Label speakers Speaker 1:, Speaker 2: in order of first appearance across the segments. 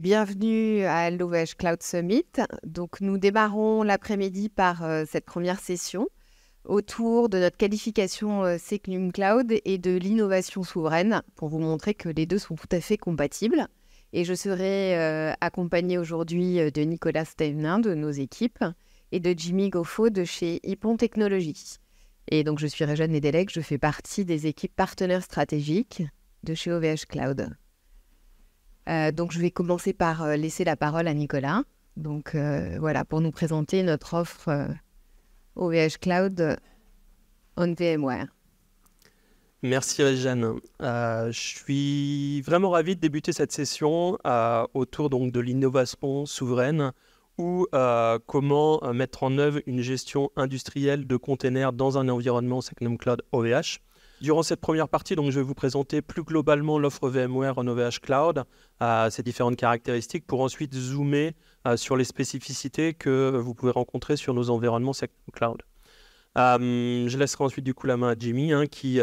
Speaker 1: Bienvenue à l'OVH Cloud Summit. Donc, nous démarrons l'après-midi par euh, cette première session autour de notre qualification euh, Secnum Cloud et de l'innovation souveraine pour vous montrer que les deux sont tout à fait compatibles. Et je serai euh, accompagnée aujourd'hui de Nicolas Stevenin de nos équipes et de Jimmy Goffo de chez Ipon Technologies. Et donc, je suis Réjeanne Nedelec, je fais partie des équipes partenaires stratégiques de chez OVH Cloud. Euh, donc je vais commencer par euh, laisser la parole à Nicolas. Donc euh, voilà, pour nous présenter notre offre OVH Cloud on VMware.
Speaker 2: Merci Régène. je suis vraiment ravi de débuter cette session autour de l'innovation souveraine ou comment mettre en œuvre une gestion industrielle de containers dans un environnement Secnum Cloud OVH. Durant cette première partie, donc, je vais vous présenter plus globalement l'offre VMware en OVH Cloud, euh, ses différentes caractéristiques, pour ensuite zoomer euh, sur les spécificités que vous pouvez rencontrer sur nos environnements cloud. Euh, je laisserai ensuite du coup la main à Jimmy, hein, qui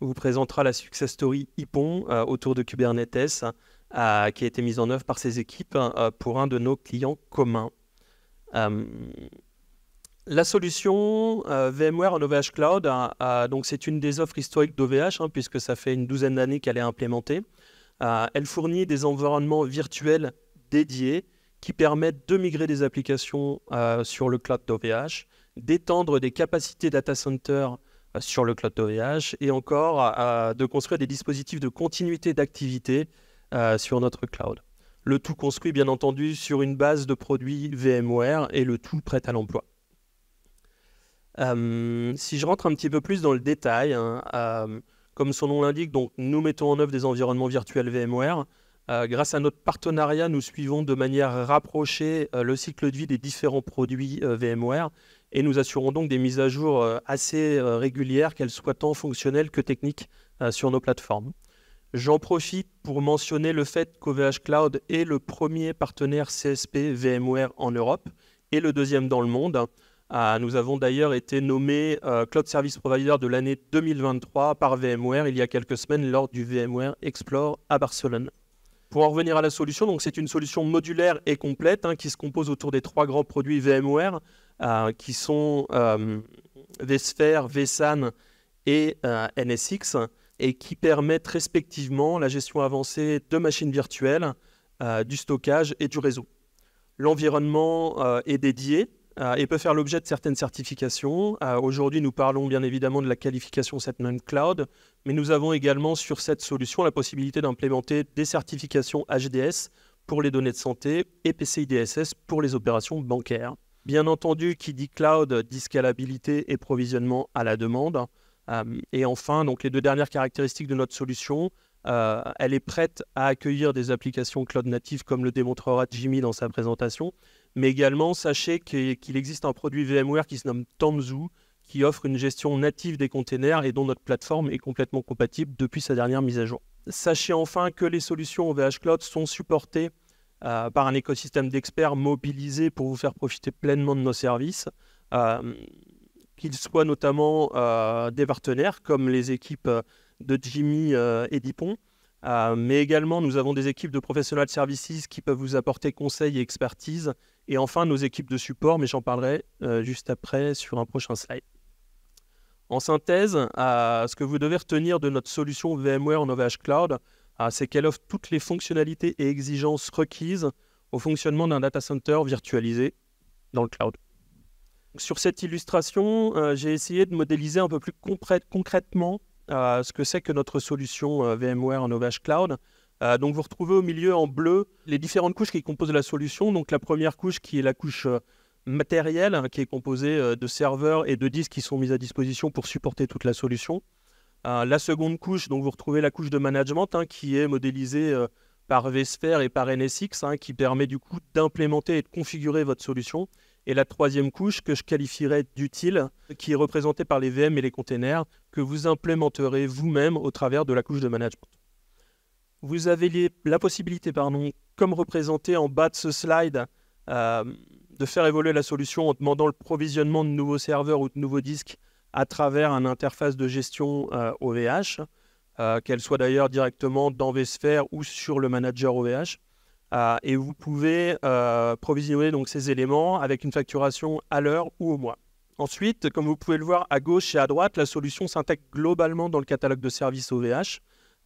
Speaker 2: vous présentera la success story IPON autour de Kubernetes, qui a été mise en œuvre par ses équipes pour un de nos clients communs la solution euh, VMware en OVH Cloud, donc c'est une des offres historiques d'OVH, hein, puisque ça fait une douzaine d'années qu'elle est implémentée. Euh, elle fournit des environnements virtuels dédiés qui permettent de migrer des applications euh, sur le cloud d'OVH, d'étendre des capacités data center sur le cloud d'OVH et encore de construire des dispositifs de continuité d'activité sur notre cloud. Le tout construit bien entendu sur une base de produits VMware et le tout prêt à l'emploi. Euh, si je rentre un petit peu plus dans le détail, hein, euh, comme son nom l'indique, donc nous mettons en œuvre des environnements virtuels VMware. Euh, grâce à notre partenariat, nous suivons de manière rapprochée le cycle de vie des différents produits VMware et nous assurons donc des mises à jour assez régulières, qu'elles soient tant fonctionnelles que techniques sur nos plateformes. J'en profite pour mentionner le fait qu'OVH Cloud est le premier partenaire CSP VMware en Europe et le deuxième dans le monde. Ah, nous avons d'ailleurs été nommés euh, Cloud Service Provider de l'année 2023 par VMware il y a quelques semaines lors du VMware Explore à Barcelone. Pour en revenir à la solution, donc c'est une solution modulaire et complète hein, qui se compose autour des trois grands produits VMware euh, qui sont euh, vSphere, vSAN et NSX et qui permettent respectivement la gestion avancée de machines virtuelles, du stockage et du réseau. L'environnement est dédié et euh, peut faire l'objet de certaines certifications. Euh, aujourd'hui, nous parlons bien évidemment de la qualification même Cloud, mais nous avons également sur cette solution la possibilité d'implémenter des certifications HDS pour les données de santé et PCI DSS pour les opérations bancaires. Bien entendu, qui dit cloud dit scalabilité et provisionnement à la demande. Euh, et enfin, donc les deux dernières caractéristiques de notre solution, elle est prête à accueillir des applications cloud natives comme le démontrera Jimmy dans sa présentation, mais également, sachez qu'il existe un produit VMware qui se nomme Tanzu, qui offre une gestion native des containers et dont notre plateforme est complètement compatible depuis sa dernière mise à jour. Sachez enfin que les solutions OVH Cloud sont supportées euh, par un écosystème d'experts mobilisés pour vous faire profiter pleinement de nos services, euh, qu'ils soient notamment euh, des partenaires comme les équipes de Jimmy et Dipon, euh, mais également, nous avons des équipes de professionnels services qui peuvent vous apporter conseils et expertise. Et enfin, nos équipes de support, mais j'en parlerai euh, juste après sur un prochain slide. En synthèse, euh, ce que vous devez retenir de notre solution VMware en OVH Cloud, c'est qu'elle offre toutes les fonctionnalités et exigences requises au fonctionnement d'un data center virtualisé dans le cloud. Sur cette illustration, j'ai essayé de modéliser un peu plus concrètement ce que c'est que notre solution euh, VMware Novage Cloud. Euh, donc vous retrouvez au milieu en bleu les différentes couches qui composent la solution. Donc la première couche qui est la couche euh, matérielle, hein, qui est composée de serveurs et de disques qui sont mis à disposition pour supporter toute la solution. la seconde couche, donc vous retrouvez la couche de management hein, qui est modélisée par vSphere et par NSX, hein, qui permet du coup d'implémenter et de configurer votre solution et la troisième couche que je qualifierais d'utile, qui est représentée par les VM et les containers, que vous implémenterez vous-même au travers de la couche de management. Vous avez la possibilité, comme représenté en bas de ce slide, euh, de faire évoluer la solution en demandant le provisionnement de nouveaux serveurs ou de nouveaux disques à travers une interface de gestion OVH, euh, euh, qu'elle soit d'ailleurs directement dans vSphere ou sur le manager OVH. Euh, et vous pouvez euh, provisionner ces éléments avec une facturation à l'heure ou au mois. Ensuite, comme vous pouvez le voir à gauche et à droite, la solution s'intègre globalement dans le catalogue de services OVH.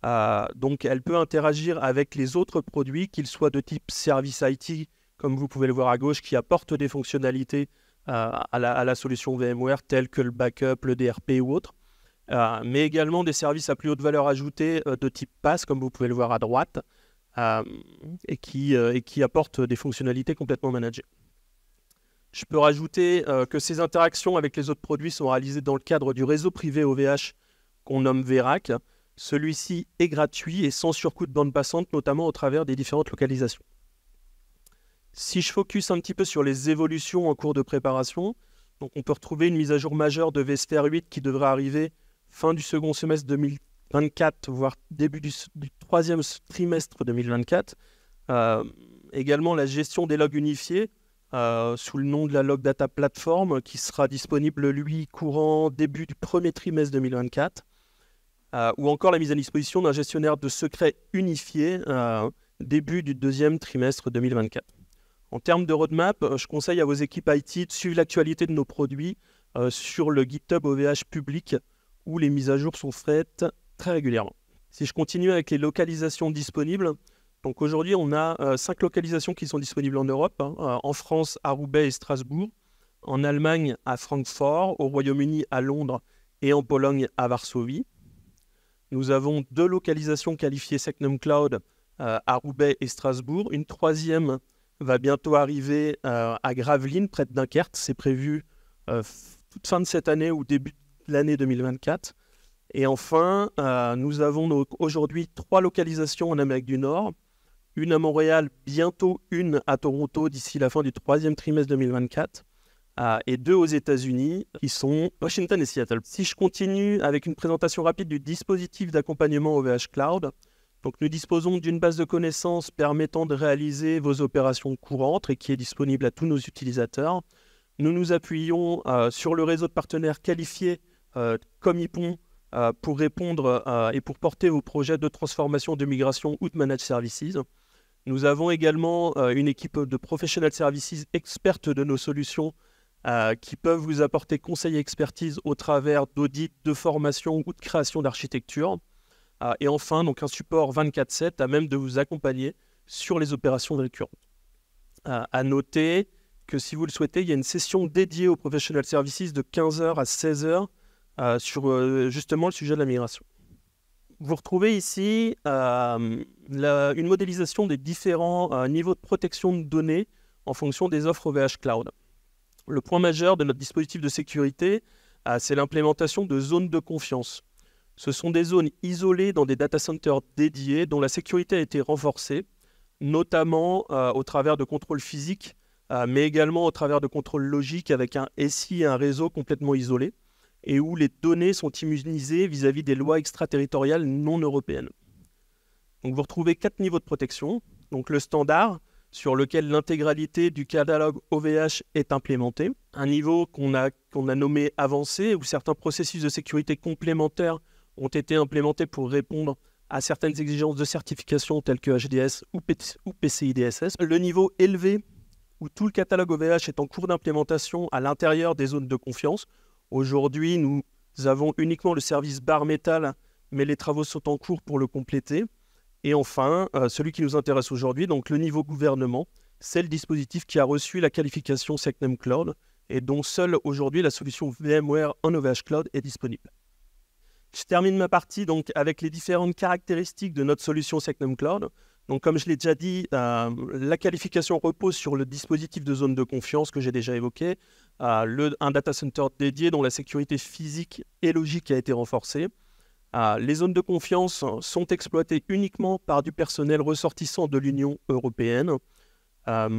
Speaker 2: Euh, donc, elle peut interagir avec les autres produits, qu'ils soient de type service IT, comme vous pouvez le voir à gauche, qui apportent des fonctionnalités à la, solution VMware, telles que le backup, le DRP ou autre, mais également des services à plus haute valeur ajoutée de type pass, comme vous pouvez le voir à droite, euh, et, qui, apporte des fonctionnalités complètement managées. Je peux rajouter euh, que ces interactions avec les autres produits sont réalisées dans le cadre du réseau privé OVH qu'on nomme VERAC. Celui-ci est gratuit et sans surcoût de bande passante, notamment au travers des différentes localisations. Si je focus un petit peu sur les évolutions en cours de préparation, donc on peut retrouver une mise à jour majeure de Vesper 8 qui devrait arriver fin du second semestre 2013. 24, voire début du, troisième trimestre 2024. Euh, également la gestion des logs unifiés euh, sous le nom de la Log Data Platform qui sera disponible, lui, courant début du premier trimestre 2024. Euh, ou encore la mise à disposition d'un gestionnaire de secrets unifié début du deuxième trimestre 2024. En termes de roadmap, je conseille à vos équipes IT de suivre l'actualité de nos produits sur le GitHub OVH public où les mises à jour sont faites très régulièrement. Si je continue avec les localisations disponibles, donc aujourd'hui on a euh, cinq localisations qui sont disponibles en Europe, hein. euh, en France à Roubaix et Strasbourg, en Allemagne à Francfort, au Royaume-Uni à Londres et en Pologne à Varsovie. Nous avons deux localisations qualifiées Secnum Cloud euh, à Roubaix et Strasbourg. Une troisième va bientôt arriver à Gravelines, près de Dunkerque. C'est prévu toute fin de cette année ou début de l'année 2024. Et enfin, euh, nous avons aujourd'hui trois localisations en Amérique du Nord. Une à Montréal, bientôt une à Toronto d'ici la fin du troisième trimestre 2024. Euh, et deux aux États-Unis, qui sont Washington et Seattle. Si je continue avec une présentation rapide du dispositif d'accompagnement OVH Cloud, donc nous disposons d'une base de connaissances permettant de réaliser vos opérations courantes et qui est disponible à tous nos utilisateurs. Nous nous appuyons euh, sur le réseau de partenaires qualifiés comme IPON euh, pour répondre euh, et pour porter vos projets de transformation, de migration ou de managed services. Nous avons également euh, une équipe de professional services expertes de nos solutions qui peuvent vous apporter conseil et expertise au travers d'audits, de formations ou de création d'architecture. et enfin, donc un support 24-7 à même de vous accompagner sur les opérations récurrentes. à noter que si vous le souhaitez, il y a une session dédiée aux professional services de 15h à 16h euh, sur euh, justement le sujet de la migration. Vous retrouvez ici euh, une modélisation des différents niveaux de protection de données en fonction des offres OVH Cloud. Le point majeur de notre dispositif de sécurité, c'est l'implémentation de zones de confiance. Ce sont des zones isolées dans des data centers dédiés dont la sécurité a été renforcée, notamment au travers de contrôles physiques, mais également au travers de contrôles logiques avec un SI et un réseau complètement isolés et où les données sont immunisées vis-à-vis des lois extraterritoriales non européennes. vous retrouvez quatre niveaux de protection. Donc le standard, sur lequel l'intégralité du catalogue OVH est implémentée. Un niveau qu'on a, nommé avancé, où certains processus de sécurité complémentaires ont été implémentés pour répondre à certaines exigences de certification telles que HDS ou, ou PCI-DSS. Le niveau élevé, où tout le catalogue OVH est en cours d'implémentation à l'intérieur des zones de confiance, Aujourd'hui, nous avons uniquement le service bar métal, mais les travaux sont en cours pour le compléter. Et enfin, euh, celui qui nous intéresse aujourd'hui, donc le niveau gouvernement, c'est le dispositif qui a reçu la qualification SecNumCloud Cloud et dont seule aujourd'hui la solution VMware en Cloud est disponible. Je termine ma partie donc avec les différentes caractéristiques de notre solution SecNumCloud. Cloud. Donc, comme je l'ai déjà dit, euh, la qualification repose sur le dispositif de zone de confiance que j'ai déjà évoqué, euh, un data center dédié dont la sécurité physique et logique a été renforcée. Euh, les zones de confiance sont exploitées uniquement par du personnel ressortissant de l'Union européenne.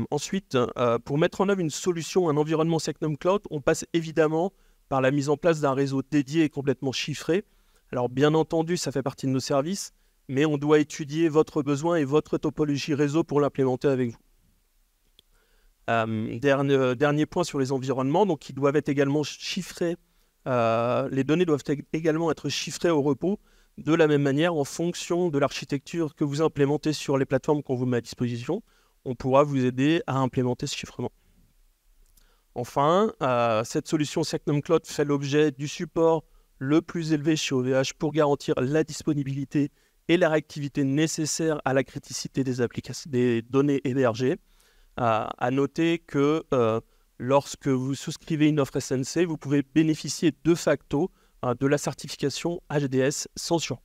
Speaker 2: ensuite, pour mettre en œuvre une solution, un environnement Secnum Cloud, on passe évidemment par la mise en place d'un réseau dédié et complètement chiffré. Alors, bien entendu, ça fait partie de nos services, mais on doit étudier votre besoin et votre topologie réseau pour l'implémenter avec vous. Euh, euh, dernier, point sur les environnements, donc ils doivent être également chiffrés. Euh, les données doivent e-, également être chiffrées au repos de la même manière en fonction de l'architecture que vous implémentez sur les plateformes qu'on vous met à disposition. On pourra vous aider à implémenter ce chiffrement. Enfin, cette solution Secnum Cloud fait l'objet du support le plus élevé chez OVH pour garantir la disponibilité et la réactivité nécessaire à la criticité des, des données hébergées. A euh, à noter que euh, lorsque vous souscrivez une offre SNC, vous pouvez bénéficier de facto euh, de la certification HDS sans surcoût.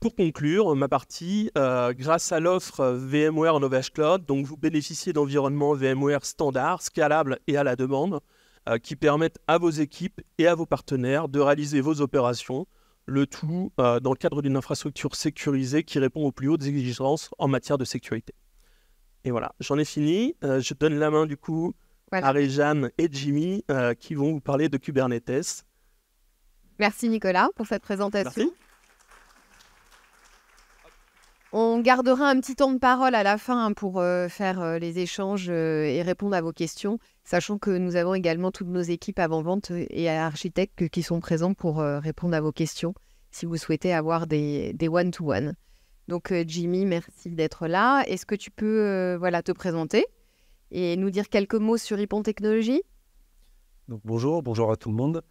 Speaker 2: Pour conclure ma partie, grâce à l'offre VMware en Cloud, donc vous bénéficiez d'environnements VMware standards, scalables et à la demande, qui permettent à vos équipes et à vos partenaires de réaliser vos opérations le tout euh, dans le cadre d'une infrastructure sécurisée qui répond aux plus hautes exigences en matière de sécurité. Et voilà, j'en ai fini. Euh, je donne la main du coup à Réjeanne et Jimmy euh, qui vont vous parler de Kubernetes.
Speaker 1: Merci Nicolas pour cette présentation. On gardera un petit temps de parole à la fin hein, pour euh, faire euh, les échanges euh, et répondre à vos questions, sachant que nous avons également toutes nos équipes avant-vente et architectes qui sont présents pour répondre à vos questions si vous souhaitez avoir des one-to-one. Donc Jimmy, merci d'être là. Est-ce que tu peux voilà, te présenter et nous dire quelques mots sur Ipon Technologies
Speaker 3: bonjour, bonjour à tout le monde.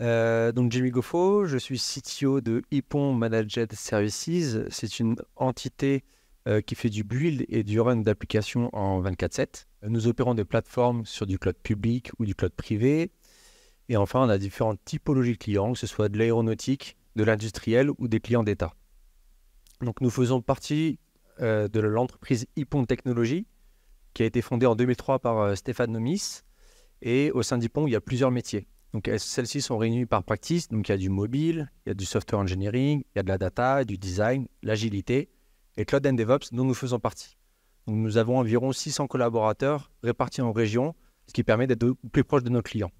Speaker 3: Euh, donc Jimmy Goffo, je suis CTO de Ipon Managed Services. C'est une entité euh, qui fait du build et du run d'applications en 24/7. Nous opérons des plateformes sur du cloud public ou du cloud privé. Et enfin, on a différentes typologies de clients, que ce soit de l'aéronautique, de l'industriel ou des clients d'État. Donc nous faisons partie euh, de l'entreprise Ipon Technologies, qui a été fondée en 2003 par Stéphane Nomis. Et au sein d'Ipon, il y a plusieurs métiers. Donc celles-ci sont réunies par practice. Donc il y a du mobile, il y a du software engineering, il y a de la data, du design, l'agilité et Cloud and DevOps dont nous faisons partie. nous avons environ 600 collaborateurs répartis en régions, ce qui permet d'être plus proche de nos clients.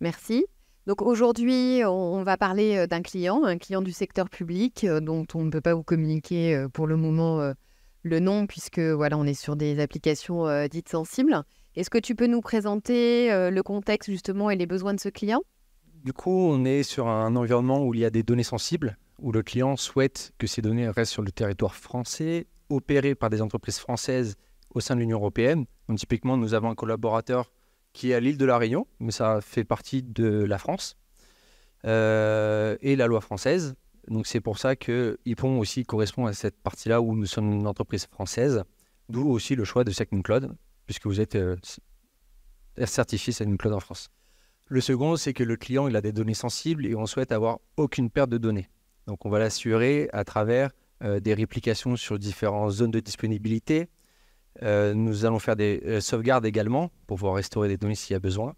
Speaker 1: Merci. Donc aujourd'hui, on va parler euh, d'un client, un client du secteur public euh, dont on ne peut pas vous communiquer euh, pour le moment le nom puisque voilà, on est sur des applications dites sensibles. Est-ce que tu peux nous présenter euh, le contexte justement et les besoins de ce client Du
Speaker 3: coup, on est sur un environnement où il y a des données sensibles, où le client souhaite que ces données restent sur le territoire français, opérées par des entreprises françaises au sein de l'Union européenne. Donc, typiquement, nous avons un collaborateur qui est à l'île de la Réunion, mais ça fait partie de la France euh, et la loi française. Donc c'est pour ça que IPON aussi correspond à cette partie-là où nous sommes une entreprise française, d'où aussi le choix de Second Cloud puisque vous êtes euh, certifié c'est une Cloud en France. Le second, c'est que le client, il a des données sensibles et on souhaite avoir aucune perte de données. Donc, on va l'assurer à travers euh, des réplications sur différentes zones de disponibilité. Euh, nous allons faire des sauvegardes également pour pouvoir restaurer des données s'il y a besoin.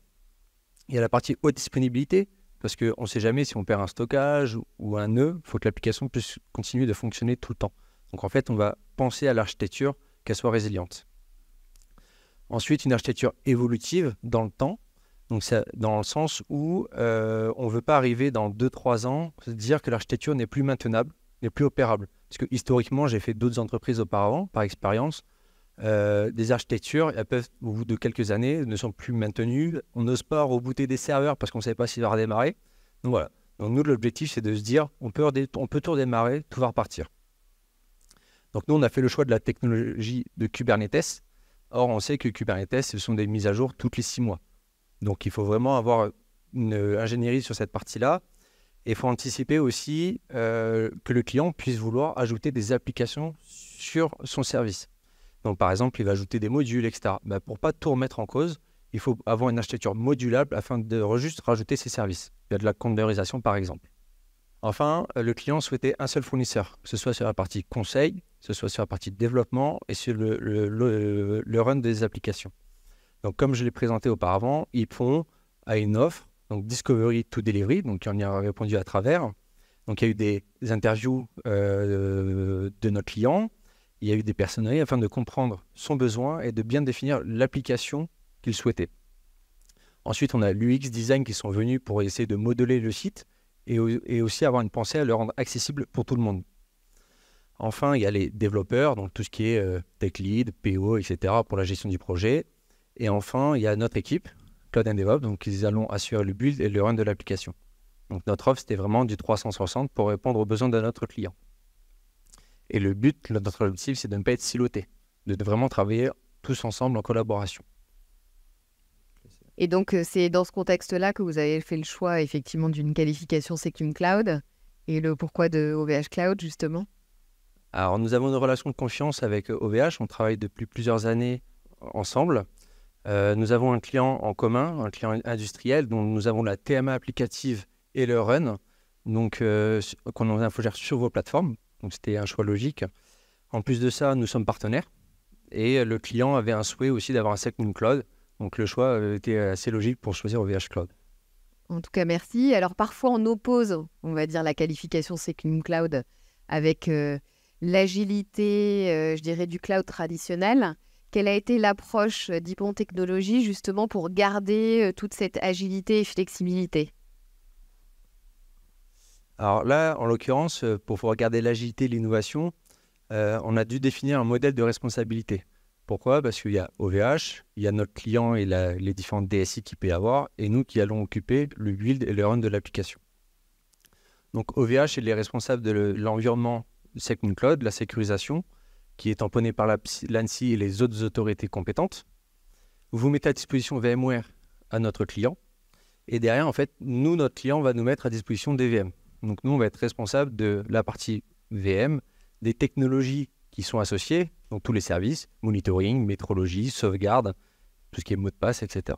Speaker 3: Il y a la partie haute disponibilité, parce qu'on ne sait jamais si on perd un stockage ou un nœud, il faut que l'application puisse continuer de fonctionner tout le temps. Donc, en fait, on va penser à l'architecture qu'elle soit résiliente. Ensuite, une architecture évolutive dans le temps. Donc, dans le sens où euh, on ne veut pas arriver dans 2-3 ans, se dire que l'architecture n'est plus maintenable, n'est plus opérable. Parce que historiquement, j'ai fait d'autres entreprises auparavant, par expérience. Euh, des architectures, elles peuvent, au bout de quelques années, ne sont plus maintenues. On n'ose pas rebooter des serveurs parce qu'on ne savait pas s'il va redémarrer. Donc voilà. Donc nous, l'objectif, c'est de se dire, on peut, on peut tout redémarrer, tout va repartir. Donc nous, on a fait le choix de la technologie de Kubernetes, Or, on sait que Kubernetes, ce sont des mises à jour toutes les six mois. Donc, il faut vraiment avoir une euh, ingénierie sur cette partie-là. Et il faut anticiper aussi euh, que le client puisse vouloir ajouter des applications sur son service. Donc, par exemple, il va ajouter des modules, etc. Bah, pour ne pas tout remettre en cause, il faut avoir une architecture modulable afin de juste rajouter ses services. Il y a de la conteneurisation, par exemple. Enfin, euh, le client souhaitait un seul fournisseur, que ce soit sur la partie conseil, ce soit sur la partie développement et sur le, run des applications. Donc, comme je l'ai présenté auparavant, ils font à une offre, donc Discovery to Delivery, donc on y a répondu à travers. Donc, il y a eu des, interviews euh, de notre client il y a eu des personnalités afin de comprendre son besoin et de bien définir l'application qu'il souhaitait. Ensuite, on a l'UX Design qui sont venus pour essayer de modeler le site et aussi avoir une pensée à le rendre accessible pour tout le monde. Enfin, il y a les développeurs, donc tout ce qui est euh, tech lead, PO, etc. pour la gestion du projet. Et enfin, il y a notre équipe, Cloud and DevOps, donc ils allons assurer le build et le run de l'application. Donc notre offre, c'était vraiment du 360 pour répondre aux besoins de notre client. Et le but, notre objectif, c'est de ne pas être siloté, de vraiment travailler tous ensemble en collaboration.
Speaker 1: Et donc, euh, c'est dans ce contexte-là que vous avez fait le choix, effectivement, d'une qualification Secum Cloud. Et le pourquoi de OVH Cloud, justement
Speaker 3: alors, nous avons une relation de confiance avec OVH. Euh, on travaille depuis plusieurs années ensemble. Euh, nous avons un client en commun, un client industriel, dont nous avons la TMA applicative et le Run, donc euh, qu'on infogère sur vos plateformes. Donc, c'était un choix logique. En plus de ça, nous sommes partenaires. Et euh, le client avait un souhait aussi d'avoir un Second Cloud. Donc, le choix était assez logique pour choisir OVH Cloud.
Speaker 1: En tout cas, merci. Alors, parfois, on oppose, on va dire, la qualification Second Cloud avec l'agilité, euh, je dirais, du cloud traditionnel. Quelle a été l'approche d'Ipon Technologies justement pour garder euh, toute cette agilité et flexibilité
Speaker 3: Alors là, en l'occurrence, euh, pour pouvoir garder l'agilité et l'innovation, on a dû définir un modèle de responsabilité. Pourquoi Parce qu'il y a OVH, il y a notre client et les différentes DSI qu'il peut y avoir, et nous qui allons occuper le build et le run de l'application. Donc OVH est les responsables de l'environnement Second Cloud, la sécurisation, qui est tamponnée par l'ANSI et les autres autorités compétentes. Vous mettez à disposition VMware à notre client. Et derrière, en fait, nous, notre client va nous mettre à disposition des VM. Donc nous, on va être responsable de la partie VM, des technologies qui sont associées, donc tous les services, monitoring, métrologie, sauvegarde, tout ce qui est mot de passe, etc.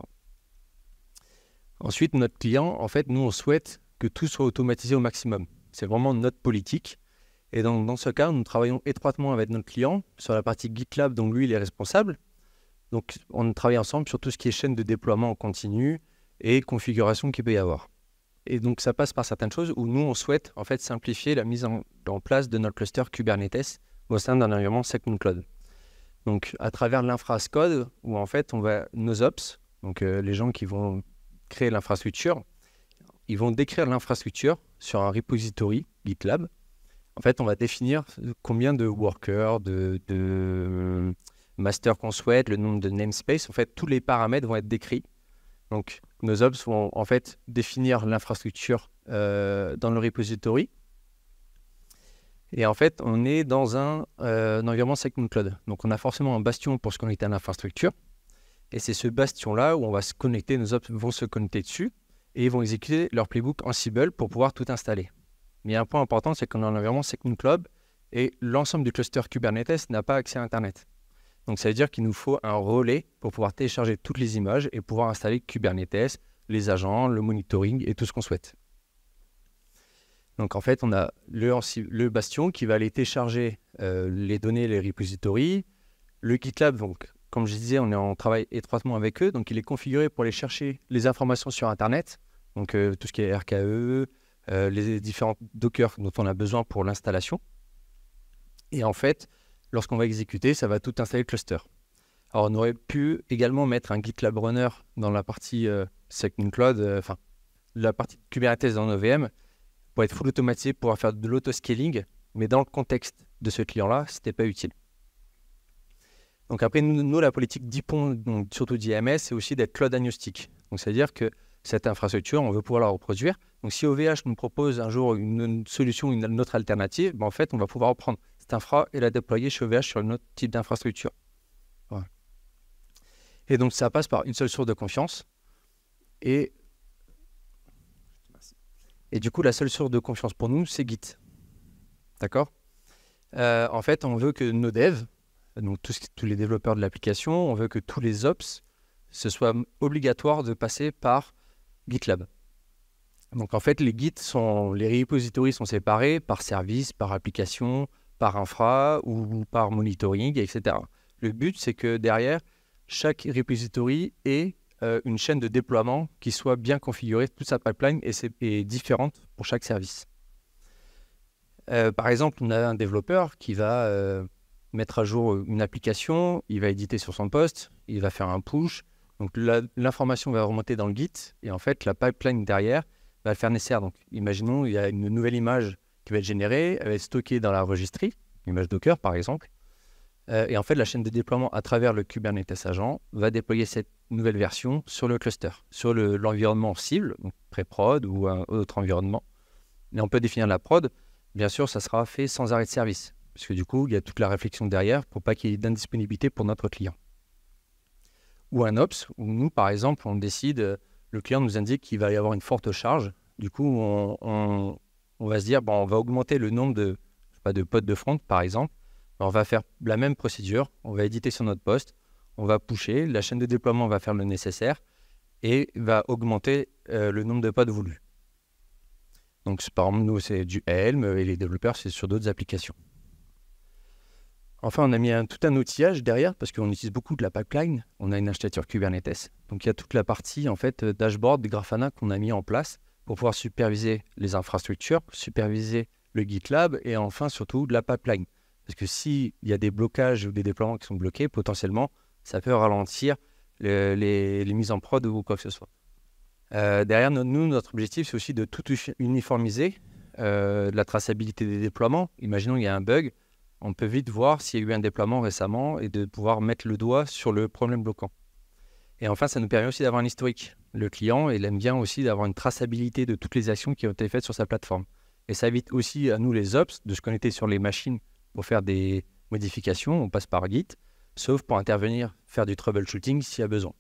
Speaker 3: Ensuite, notre client, en fait, nous, on souhaite que tout soit automatisé au maximum. C'est vraiment notre politique. Et dans ce cas, nous travaillons étroitement avec notre client sur la partie GitLab dont lui, il est responsable. Donc, on travaille ensemble sur tout ce qui est chaîne de déploiement en continu et configuration qu'il peut y avoir. Et donc, ça passe par certaines choses où nous, on souhaite en fait simplifier la mise en, place de notre cluster Kubernetes au sein d'un environnement cloud. Donc, à travers l'infrascode, où en fait, on va, nos ops, donc euh, les gens qui vont créer l'infrastructure, ils vont décrire l'infrastructure sur un repository GitLab en fait, on va définir combien de workers, de, euh, masters qu'on souhaite, le nombre de namespace. En fait, tous les paramètres vont être décrits. Donc, nos ops vont en fait définir l'infrastructure euh, dans le repository. Et en fait, on est dans un, euh, environnement second Cloud. Donc, on a forcément un bastion pour se connecter à l'infrastructure. Et c'est ce bastion-là où on va se connecter, nos ops vont se connecter dessus et ils vont exécuter leur playbook en cible pour pouvoir tout installer. Mais un point important, c'est qu'on a un environnement Second Club et l'ensemble du cluster Kubernetes n'a pas accès à Internet. Donc ça veut dire qu'il nous faut un relais pour pouvoir télécharger toutes les images et pouvoir installer Kubernetes, les agents, le monitoring et tout ce qu'on souhaite. Donc en fait, on a le, le bastion qui va aller télécharger euh, les données, les repositories, le GitLab, donc comme je disais, on est en travail étroitement avec eux, donc il est configuré pour aller chercher les informations sur Internet, donc euh, tout ce qui est RKE, euh, les différents Docker dont on a besoin pour l'installation. Et en fait, lorsqu'on va exécuter, ça va tout installer cluster. Alors, on aurait pu également mettre un GitLab Runner dans la partie euh, Cloud, euh, enfin, la partie Kubernetes dans OVM pour être full automatisé, pouvoir faire de l'autoscaling, mais dans le contexte de ce client-là, ce n'était pas utile. Donc, après, nous, nous la politique d'IPON, surtout d'IMS, c'est aussi d'être cloud agnostic Donc, c'est-à-dire que cette infrastructure, on veut pouvoir la reproduire. Donc si OVH nous propose un jour une, solution, une, autre alternative, ben, en fait, on va pouvoir reprendre cette infra et la déployer chez OVH sur un autre type d'infrastructure. Et donc ça passe par une seule source de confiance. Et, du coup, la seule source de confiance pour nous, c'est Git. D'accord euh, En fait, on veut que nos devs, donc tous, tous les développeurs de l'application, on veut que tous les ops, ce soit obligatoire de passer par GitLab. Donc en fait, les Git sont, les repositories sont séparés par service, par application, par infra ou par monitoring, etc. Le but, c'est que derrière, chaque repository ait euh, une chaîne de déploiement qui soit bien configurée, toute sa pipeline est, c'est différente pour chaque service. Euh, par exemple, on a un développeur qui va euh, mettre à jour une application, il va éditer sur son poste, il va faire un push, donc l'information va remonter dans le Git et en fait la pipeline derrière va le faire nécessaire. Donc imaginons il y a une nouvelle image qui va être générée, elle va être stockée dans la registrie, l'image Docker par exemple. Euh, et en fait la chaîne de déploiement à travers le Kubernetes agent va déployer cette nouvelle version sur le cluster, sur l'environnement cible, donc pré-prod ou un autre environnement. Mais on peut définir la prod. Bien sûr, ça sera fait sans arrêt de service, puisque du coup, il y a toute la réflexion derrière pour pas qu'il y ait d'indisponibilité pour notre client ou un ops, où nous, par exemple, on décide, euh, le client nous indique qu'il va y avoir une forte charge. Du coup, on, va se dire, bon, on va augmenter le nombre de, pas, de potes de front, par exemple. On va faire la même procédure, on va éditer sur notre poste, on va pusher, la chaîne de déploiement va faire le nécessaire et va augmenter euh, le nombre de pods voulus. Donc, par exemple, nous, c'est du Helm et les développeurs, c'est sur d'autres applications. Enfin, on a mis tout un outillage derrière parce qu'on utilise beaucoup de la pipeline. On a une architecture Kubernetes. Donc, il y a toute la partie en fait euh, dashboard de Grafana qu'on a mis en place pour pouvoir superviser les infrastructures, superviser le GitLab et enfin surtout de la pipeline. Parce que s'il y a des blocages ou des déploiements qui sont bloqués, potentiellement, ça peut ralentir les, mises en prod ou quoi que ce soit. Euh, derrière, nous, notre objectif, c'est aussi de tout uniformiser, euh, la traçabilité des déploiements. Imaginons qu'il y a un bug, on peut vite voir s'il y a eu un déploiement récemment et de pouvoir mettre le doigt sur le problème bloquant. Et enfin, ça nous permet aussi d'avoir un historique. Le client, il aime bien aussi d'avoir une traçabilité de toutes les actions qui ont été faites sur sa plateforme. Et ça évite aussi à nous, les ops, de se connecter sur les machines pour faire des modifications. On passe par Git, sauf pour intervenir, faire du troubleshooting s'il y a besoin.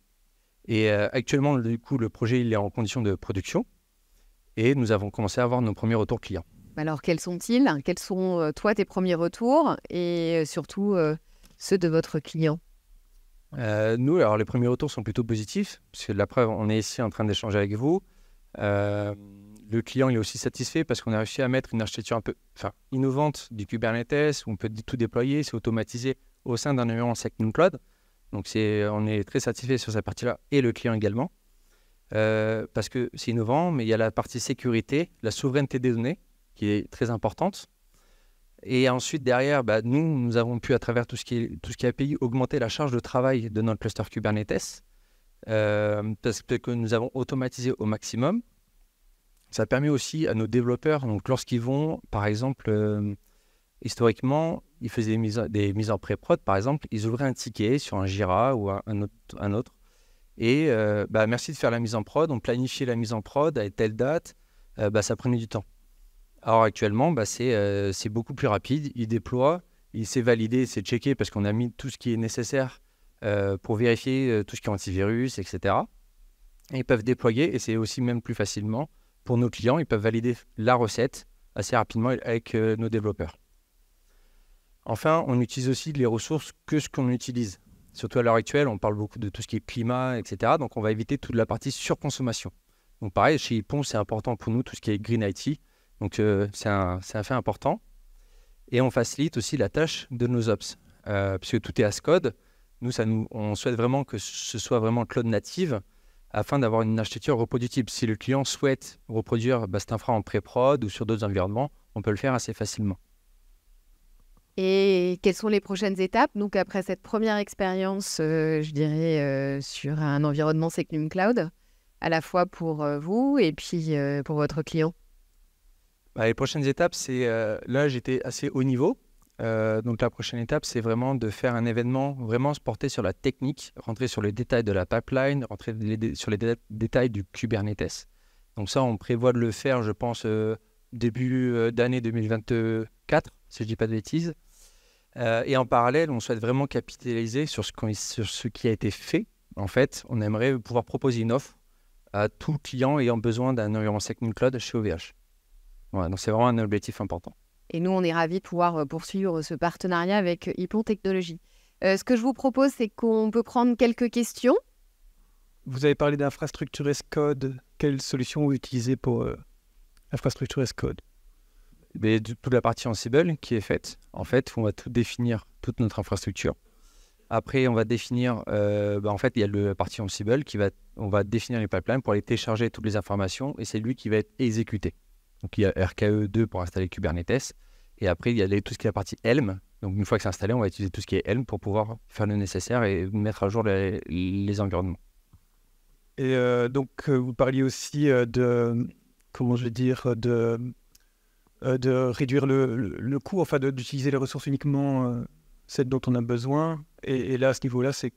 Speaker 3: Et euh, actuellement, du coup, le projet il est en condition de production et nous avons commencé à avoir nos premiers retours clients.
Speaker 1: Alors, quels sont-ils Quels sont, euh, toi, tes premiers retours et euh, surtout euh, ceux de votre client
Speaker 3: Nous, alors, les premiers retours sont plutôt positifs, parce la preuve, on est ici en train d'échanger avec vous. le client, est aussi satisfait parce qu'on a réussi à mettre une architecture un peu enfin, innovante du Kubernetes, où on peut tout déployer, c'est automatisé au sein d'un environnement avec Cloud. Donc, c'est, on est très satisfait sur cette partie-là, et le client également. parce que c'est innovant, mais il y a la partie sécurité, la souveraineté des données, qui est très importante. Et ensuite, derrière, bah, nous, nous avons pu, à travers tout ce, qui est, tout ce qui est API, augmenter la charge de travail de notre cluster Kubernetes, euh, parce que nous avons automatisé au maximum. Ça permet aussi à nos développeurs, donc lorsqu'ils vont, par exemple, euh, historiquement, ils faisaient des mises, des mises en pré-prod, par exemple, ils ouvraient un ticket sur un Jira ou un, autre, un autre, Et euh, bah, merci de faire la mise en prod, on planifiait la mise en prod à telle date, bah, ça prenait du temps. Alors actuellement, bah, euh, c'est beaucoup plus rapide. Il déploie, il s'est validé, c'est checké parce qu'on a mis tout ce qui est nécessaire euh, pour vérifier euh, tout ce qui est antivirus, etc. Et ils peuvent déployer et c'est aussi même plus facilement pour nos clients. Ils peuvent valider la recette assez rapidement avec nos développeurs. Enfin, on utilise aussi les ressources que ce qu'on utilise. Surtout à l'heure actuelle, on parle beaucoup de tout ce qui est climat, etc. Donc on va éviter toute la partie surconsommation. Donc pareil, chez Ipon, c'est important pour nous tout ce qui est Green IT donc euh, c'est un, fait important. Et on facilite aussi la tâche de nos ops, euh, puisque tout est code Nous, ça nous, on souhaite vraiment que ce soit vraiment cloud native afin d'avoir une architecture reproductible. Si le client souhaite reproduire bah, infra en pré-prod ou sur d'autres environnements, on peut le faire assez facilement.
Speaker 1: Et quelles sont les prochaines étapes Donc après cette première expérience, euh, je dirais, sur un environnement Secnum Cloud, à la fois pour vous et puis pour votre client
Speaker 3: bah, les prochaines étapes, c'est euh, là, j'étais assez haut niveau. Euh, donc la prochaine étape, c'est vraiment de faire un événement, vraiment se porter sur la technique, rentrer sur les détails de la pipeline, rentrer sur les détails du Kubernetes. Donc ça, on prévoit de le faire, je pense, euh, début d'année 2024, si je ne dis pas de bêtises. et en parallèle, on souhaite vraiment capitaliser sur ce, sur ce, qui a été fait. En fait, on aimerait pouvoir proposer une offre à tout client ayant besoin d'un environnement Second Cloud chez OVH donc c'est vraiment un objectif important.
Speaker 1: Et nous, on est ravis de pouvoir euh, poursuivre ce partenariat avec euh, Hippon Technologies. Euh, ce que je vous propose, c'est qu'on peut prendre quelques questions.
Speaker 2: Vous avez parlé d'infrastructure S-Code. Quelle solution vous utilisez pour l'infrastructure infrastructure S-Code
Speaker 3: mais toute la partie Ansible qui est faite, en fait, on va tout définir, toute notre infrastructure. Après, on va définir, bah, en fait, il y a le, la partie Ansible qui va, on va définir les pipelines pour aller télécharger toutes les informations et c'est lui qui va être exécuté. Donc il y a RKE 2 pour installer Kubernetes. Et après, il y a tout ce qui est la partie Helm. Donc une fois que c'est installé, on va utiliser tout ce qui est Helm pour pouvoir faire le nécessaire et mettre à jour les, environnements.
Speaker 2: Et euh, donc euh, vous parliez aussi euh, de, comment je vais dire, de, de réduire le, coût, enfin d'utiliser les ressources uniquement celles dont on a besoin. Et, là, à ce niveau-là, c'est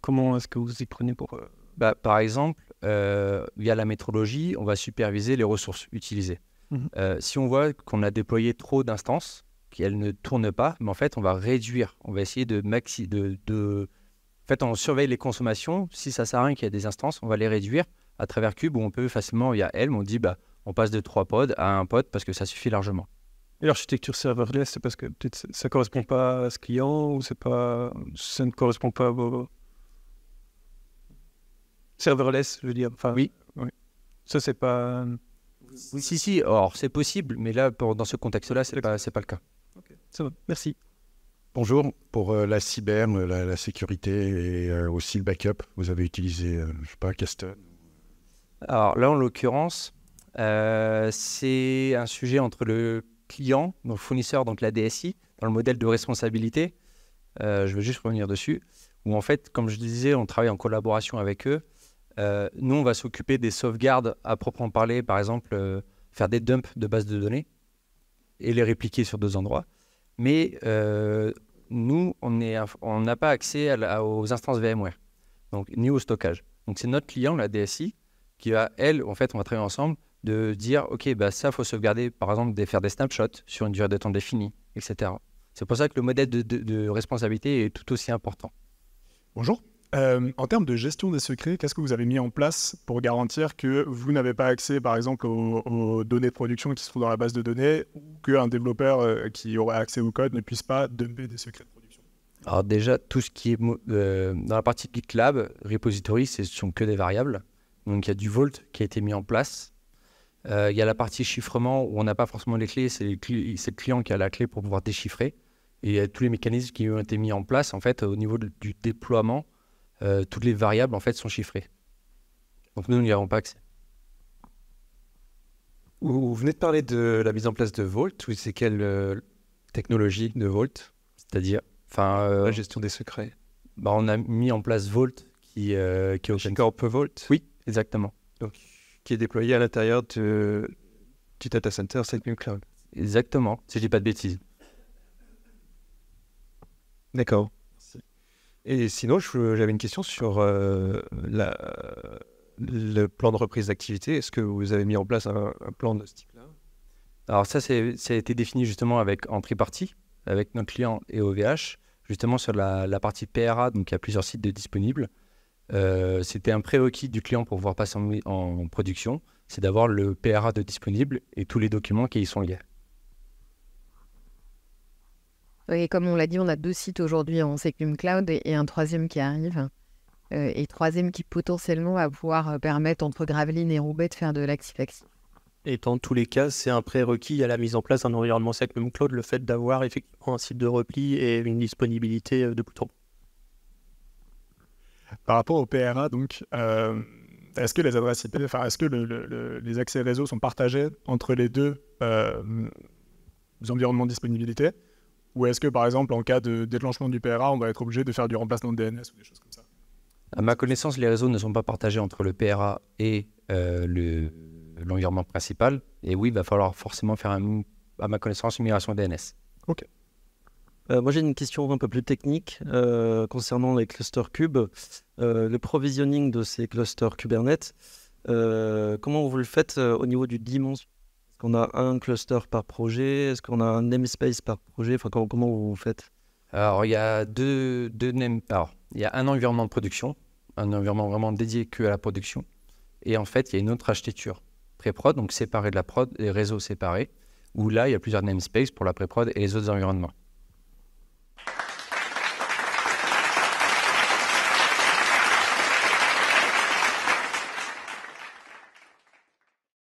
Speaker 2: comment est-ce que vous y
Speaker 3: prenez pour... Bah, par exemple, via la métrologie, on va superviser les ressources utilisées. Mmh. Euh, si on voit qu'on a déployé trop d'instances, qu'elles ne tournent pas, mais en fait, on va réduire. On va essayer de maxi. De, En fait, on surveille les consommations. Si ça sert à rien qu'il y a des instances, on va les réduire à travers Cube où on peut facilement, il a Helm, on dit bah, on passe de trois pods à un pod parce que ça suffit largement.
Speaker 2: Et l'architecture serverless, c'est parce que peut-être ça ne correspond pas à ce client ou c'est pas, ça ne correspond pas vos...
Speaker 3: serverless, je veux dire. Enfin, oui. oui. Ça, c'est pas. Oui, si, si. Or, c'est possible, mais là, dans ce contexte-là, ce n'est pas, pas, le cas. Ok, Ça va. Merci. Bonjour. Pour euh, la cyber, euh, la, sécurité et euh, aussi le backup, vous avez utilisé, je ne sais pas, Caston Alors là, en l'occurrence, c'est un sujet entre le client, donc le fournisseur, donc la DSI, dans le modèle de responsabilité. je veux juste revenir dessus. Où en fait, comme je disais, on travaille en collaboration avec eux. Euh, nous, on va s'occuper des sauvegardes à proprement parler, par exemple, euh, faire des dumps de bases de données et les répliquer sur deux endroits. Mais euh, nous, on n'a pas accès aux instances VMware, donc, ni au stockage. Donc, c'est notre client, la DSI, qui va, elle, en fait, on va travailler ensemble, de dire, OK, ça, bah, ça, faut sauvegarder, par exemple, de faire des snapshots sur une durée de temps définie, etc. C'est pour ça que le modèle de responsabilité est tout aussi important.
Speaker 2: Bonjour. Euh, en termes de gestion des secrets, qu'est-ce que vous avez mis en place pour garantir que vous n'avez pas accès, par exemple, aux, données de production qui se trouvent dans la base de données ou qu'un développeur euh, qui aurait accès au code ne puisse pas dumper des secrets de production
Speaker 3: Alors déjà, tout ce qui est euh, dans la partie GitLab, repository, ce sont que des variables. Donc il y a du Vault qui a été mis en place. Il y a la partie chiffrement où on n'a pas forcément les clés, c'est le, client qui a la clé pour pouvoir déchiffrer. Et il y a tous les mécanismes qui ont été mis en place en fait au niveau du déploiement euh, toutes les variables en fait sont chiffrées. Donc nous, n'y avons pas accès. Vous venez de parler de la mise en place de Vault, c'est quelle euh, technologie de Vault C'est-à-dire enfin, euh, La gestion des secrets. Bah, on a mis en place Vault, qui, qui est open source. Vault Oui, exactement. Donc, qui est déployé à l'intérieur de, du data center new Cloud. Exactement, si je dis pas de bêtises.
Speaker 2: D'accord. Et sinon, j'avais une question sur euh,
Speaker 3: le plan de reprise d'activité. Est-ce que vous avez mis en place un, plan de ce type-là Alors ça, ça a été défini justement avec, en tripartie, avec notre client et OVH, justement sur la, partie PRA, donc il y a plusieurs sites de disponibles. Euh, c'était un prérequis du client pour pouvoir passer en, en production, c'est d'avoir le PRA de disponible et tous les documents qui y sont liés.
Speaker 1: Et comme on l'a dit, on a deux sites aujourd'hui en Secum Cloud et, un troisième qui arrive. Euh, et troisième qui potentiellement va pouvoir euh, permettre entre Graveline et Roubaix de faire de lactif
Speaker 2: Et dans tous les cas, c'est un prérequis à la mise en place d'un environnement Secum Cloud, le fait d'avoir effectivement un site de repli et une disponibilité euh, de boutons. Par rapport au PRA, donc, est-ce que les adresses IP, enfin, est-ce que les accès réseau sont partagés entre les deux environnements de disponibilité ou est-ce que, par exemple, en cas de déclenchement du PRA, on va être obligé de faire du remplacement de DNS ou des choses comme ça
Speaker 3: À ma connaissance, les réseaux ne sont pas partagés entre le PRA et euh, l'environnement principal. Et oui, il va falloir forcément faire, un, à ma connaissance, une migration DNS.
Speaker 2: Ok. Euh, moi, j'ai une question un peu plus technique euh, concernant les clusters cubes, le provisioning de ces clusters Kubernetes. comment vous le faites au niveau du dimension
Speaker 3: est-ce qu'on a un cluster par projet Est-ce qu'on a un namespace par projet comment, vous faites Alors, il y a deux, deux il y a un environnement de production, un environnement vraiment dédié que à la production. Et en fait, il y a une autre architecture pré-prod, donc séparée de la prod, les réseaux séparés, où là, il y a plusieurs namespaces pour la pré-prod et les autres environnements.